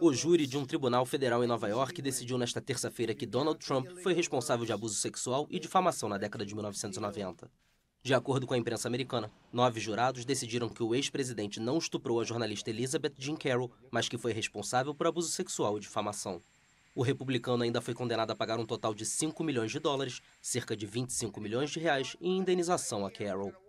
O júri de um tribunal federal em Nova York decidiu nesta terça-feira que Donald Trump foi responsável de abuso sexual e difamação na década de 1990. De acordo com a imprensa americana, nove jurados decidiram que o ex-presidente não estuprou a jornalista Elizabeth Jean Carroll, mas que foi responsável por abuso sexual e difamação. O republicano ainda foi condenado a pagar um total de 5 milhões de dólares, cerca de 25 milhões de reais, em indenização a Carroll.